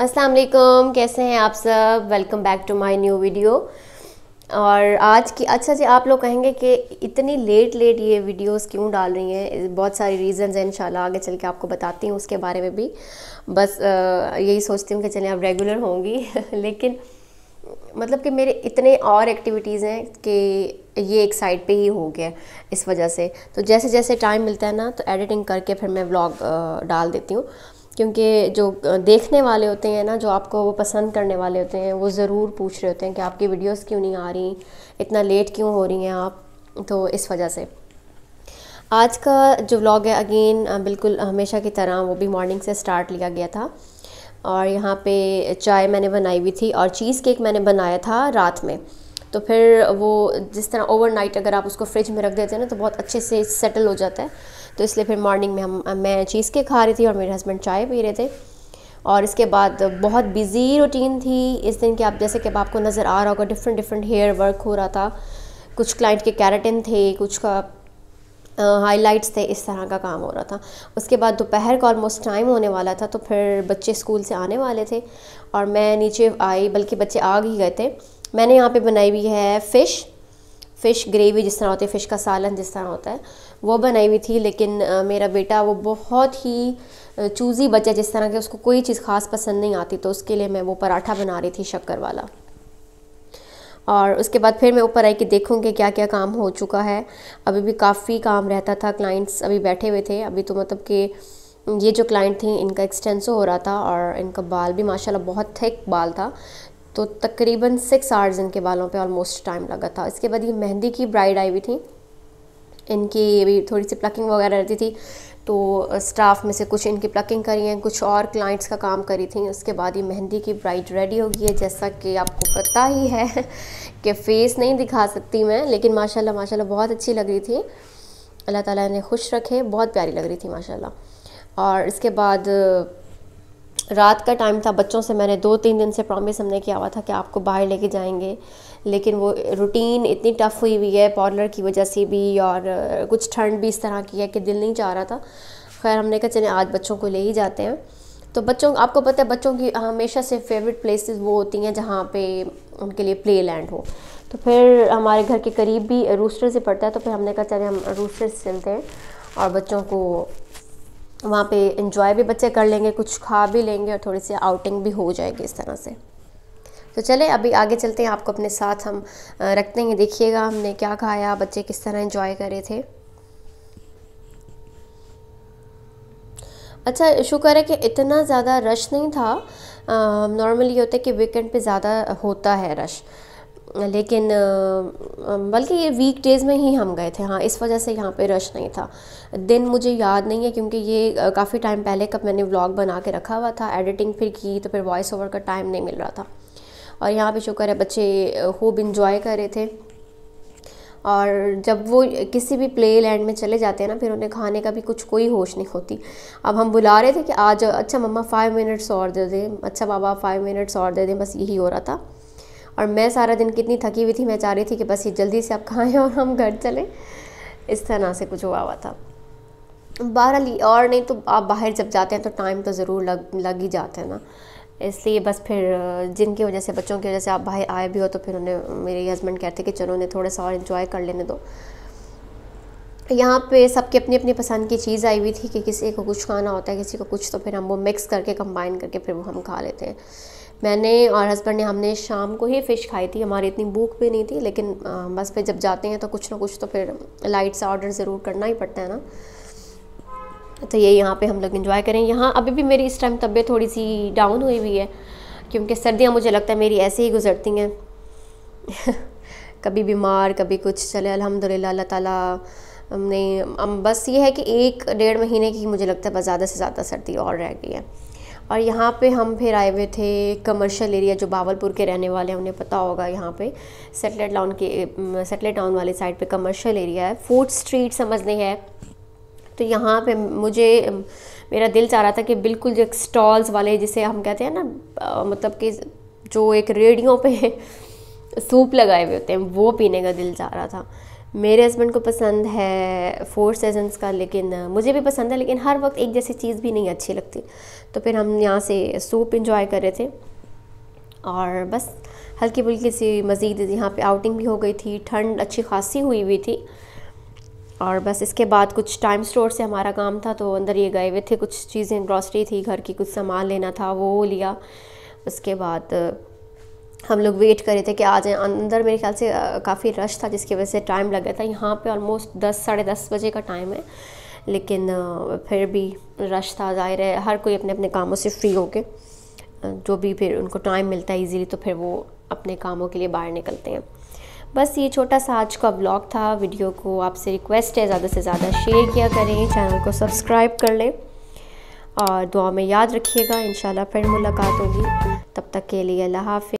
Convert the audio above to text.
अस्सलाम वालेकुम कैसे हैं आप सब welcome back to my new video और आज की अच्छा जी आप लोग कहेंगे कि इतनी लेट लेट ये वीडियोस क्यों डाल रही हैं बहुत सारी रीजंस हैं इंशाल्लाह आगे चल के आपको बताती हूँ उसके बारे में भी बस यही सोचती हूँ कि चलें अब रेगुलर होंगी लेकिन मतलब कि मेरे इतने और एक्टिविटीज़ हैं कि ये एक साइड पे ही हो गया इस वजह से तो जैसे जैसे टाइम मिलता है ना तो एडिटिंग करके फिर मैं व्लॉग डाल देती हूँ क्योंकि जो देखने वाले होते हैं ना जो आपको वो पसंद करने वाले होते हैं वो ज़रूर पूछ रहे होते हैं कि आपकी वीडियोस क्यों नहीं आ रही इतना लेट क्यों हो रही हैं आप तो इस वजह से आज का जो व्लॉग है अगेन बिल्कुल हमेशा की तरह वो भी मॉर्निंग से स्टार्ट लिया गया था और यहाँ पे चाय मैंने बनाई हुई थी और चीज़ केक मैंने बनाया था रात में तो फिर वो जिस तरह ओवरनाइट अगर आप उसको फ्रिज में रख देते हैं ना तो बहुत अच्छे से सेटल हो जाता है तो इसलिए फिर मॉर्निंग में हम मैं चीज़ के खा रही थी और मेरे हस्बैंड चाय पी रहे थे और इसके बाद बहुत बिजी रूटीन थी इस दिन की आप जैसे कि आपको नज़र आ रहा होगा डिफरेंट डिफरेंट हेयर वर्क हो रहा था कुछ क्लाइंट के कैरेटिन थे कुछ का हाइलाइट्स uh, थे इस तरह का काम हो रहा था उसके बाद दोपहर का ऑलमोस्ट टाइम होने वाला था तो फिर बच्चे स्कूल से आने वाले थे और मैं नीचे आई बल्कि बच्चे आ ही गए थे मैंने यहाँ पे बनाई हुई है फ़िश फ़िश ग्रेवी जिस तरह होती है फ़िश का सालन जिस तरह होता है वो बनाई हुई थी लेकिन मेरा बेटा वो बहुत ही चूज़ी बच्चा जिस तरह के उसको कोई चीज़ ख़ास पसंद नहीं आती तो उसके लिए मैं वो पराठा बना रही थी शक्कर वाला और उसके बाद फिर मैं ऊपर आई कि देखूँगी क्या क्या काम हो चुका है अभी भी काफ़ी काम रहता था क्लाइंट्स अभी बैठे हुए थे अभी तो मतलब कि ये जो क्लाइंट थी इनका एक्सटेंसो हो रहा था और इनका बाल भी माशाल्लाह बहुत थिक बाल था तो तकरीबन सिक्स आवर्स इनके बालों पे ऑलमोस्ट टाइम लगा था इसके बाद ये मेहंदी की ब्राइड आई हुई थी इनकी भी थोड़ी सी प्लकिंग वगैरह रहती थी तो स्टाफ में से कुछ इनकी प्लकिंग करी हैं कुछ और क्लाइंट्स का काम करी थी उसके बाद ये मेहंदी की ब्राइड रेडी हो गई है जैसा कि आपको पता ही है कि फेस नहीं दिखा सकती मैं लेकिन माशाल्लाह माशाल्लाह बहुत अच्छी लग रही थी अल्लाह ताला ने खुश रखे बहुत प्यारी लग रही थी माशाल्लाह और इसके बाद रात का टाइम था बच्चों से मैंने दो तीन दिन से प्रॉमिस हमने किया हुआ था कि आपको बाहर लेके जाएंगे लेकिन वो रूटीन इतनी टफ़ हुई हुई है पॉलर की वजह से भी और कुछ ठंड भी इस तरह की है कि दिल नहीं चाह रहा था खैर हमने कहा चले आज बच्चों को ले ही जाते हैं तो बच्चों आपको पता है बच्चों की हमेशा से फेवरेट प्लेसेस वो होती हैं जहाँ पे उनके लिए प्ले लैंड हो तो फिर हमारे घर के करीब भी रूस्टर से पड़ता है तो फिर हमने कहा चले हम रूस्टर से चलते हैं और बच्चों को वहाँ पे इन्जॉय भी बच्चे कर लेंगे कुछ खा भी लेंगे और थोड़ी सी आउटिंग भी हो जाएगी इस तरह से तो चले अभी आगे चलते हैं आपको अपने साथ हम रखते हैं देखिएगा हमने क्या खाया बच्चे किस तरह इन्जॉय करे थे अच्छा शुक्र है कि इतना ज़्यादा रश नहीं था नॉर्मली होता है कि वीकेंड पे ज़्यादा होता है रश लेकिन बल्कि ये वीक डेज़ में ही हम गए थे हाँ इस वजह से यहाँ पे रश नहीं था दिन मुझे याद नहीं है क्योंकि ये काफ़ी टाइम पहले कब मैंने व्लॉग बना के रखा हुआ था एडिटिंग फिर की तो फिर वॉइस ओवर का टाइम नहीं मिल रहा था और यहाँ पे शुक्र है बच्चे खूब इंजॉय कर रहे थे और जब वो किसी भी प्ले लैंड में चले जाते हैं ना फिर उन्हें खाने का भी कुछ कोई होश नहीं होती अब हम बुला रहे थे कि आज अच्छा मम्मा फाइव मिनट्स और दे दें अच्छा बाबा फाइव मिनट्स और दे दें बस यही हो रहा था और मैं सारा दिन कितनी थकी हुई थी मैं चाह रही थी कि बस ये जल्दी से आप खाएँ और हम घर चलें इस तरह से कुछ हुआ हुआ था बहरहाल और नहीं तो आप बाहर जब जाते हैं तो टाइम तो ज़रूर लग लग ही जाते हैं ना इसलिए बस फिर जिनकी वजह से बच्चों की वजह से आप बाहर आए भी हो तो फिर उन्हें मेरे हस्बैंड कहते कि चलो उन्हें थोड़ा सा और इन्जॉय कर लेने दो यहाँ पे सबकी अपनी अपनी पसंद की चीज़ आई हुई थी कि किसी को कुछ खाना होता है किसी को कुछ तो फिर हम वो मिक्स करके कंबाइन करके फिर वो हम खा लेते हैं मैंने और हस्बैंड ने हमने शाम को ही फ़िश खाई थी हमारी इतनी भूख भी नहीं थी लेकिन बस फिर जब जाते हैं तो कुछ ना कुछ तो फिर लाइट सा ऑर्डर ज़रूर करना ही पड़ता है ना तो ये यहाँ पे हम लोग इन्जॉय करें यहाँ अभी भी मेरी इस टाइम तबीयत थोड़ी सी डाउन हुई हुई है क्योंकि सर्दियाँ मुझे लगता है मेरी ऐसे ही गुजरती हैं कभी बीमार कभी कुछ चले अलहमदिल्ला अल्लाह ताला हमने बस ये है कि एक डेढ़ महीने की मुझे लगता है बस ज़्यादा से ज़्यादा सर्दी और रह गई है और यहाँ पे हम फिर आए हुए थे कमर्शियल एरिया जो बावलपुर के रहने वाले हैं उन्हें पता होगा यहाँ पे सेटलेट टाउन के सेटलेट टाउन वाले साइड पे कमर्शियल एरिया है फोर्थ स्ट्रीट समझने है तो यहाँ पे मुझे मेरा दिल चाह रहा था कि बिल्कुल जो स्टॉल्स वाले जिसे हम कहते हैं ना मतलब कि जो एक रेडियो पे सूप लगाए हुए होते हैं वो पीने का दिल चाह रहा था मेरे हस्बैंड को पसंद है फोर सीजन्स का लेकिन मुझे भी पसंद है लेकिन हर वक्त एक जैसी चीज़ भी नहीं अच्छी लगती तो फिर हम यहाँ से सूप इंजॉय कर रहे थे और बस हल्की फुल्की सी मज़ीद यहाँ पे आउटिंग भी हो गई थी ठंड अच्छी खासी हुई हुई थी और बस इसके बाद कुछ टाइम स्टोर से हमारा काम था तो अंदर ये गए हुए थे कुछ चीज़ें ग्रॉसरी थी घर की कुछ सामान लेना था वो लिया उसके बाद हम लोग वेट कर रहे थे कि आ जाए अंदर मेरे ख्याल से काफ़ी रश था जिसकी वजह से टाइम लग गया था यहाँ पे ऑलमोस्ट दस साढ़े दस बजे का टाइम है लेकिन फिर भी रश था जाहिर है हर कोई अपने अपने कामों से फ्री होके जो भी फिर उनको टाइम मिलता है इजीली तो फिर वो अपने कामों के लिए बाहर निकलते हैं बस ये छोटा सा आज का ब्लॉग था वीडियो को आपसे रिक्वेस्ट है ज़्यादा से ज़्यादा शेयर किया करें चैनल को सब्सक्राइब कर लें और दुआ में याद रखिएगा इन फिर मुलाकात होगी तब तक के लिए अल्लाह हाफि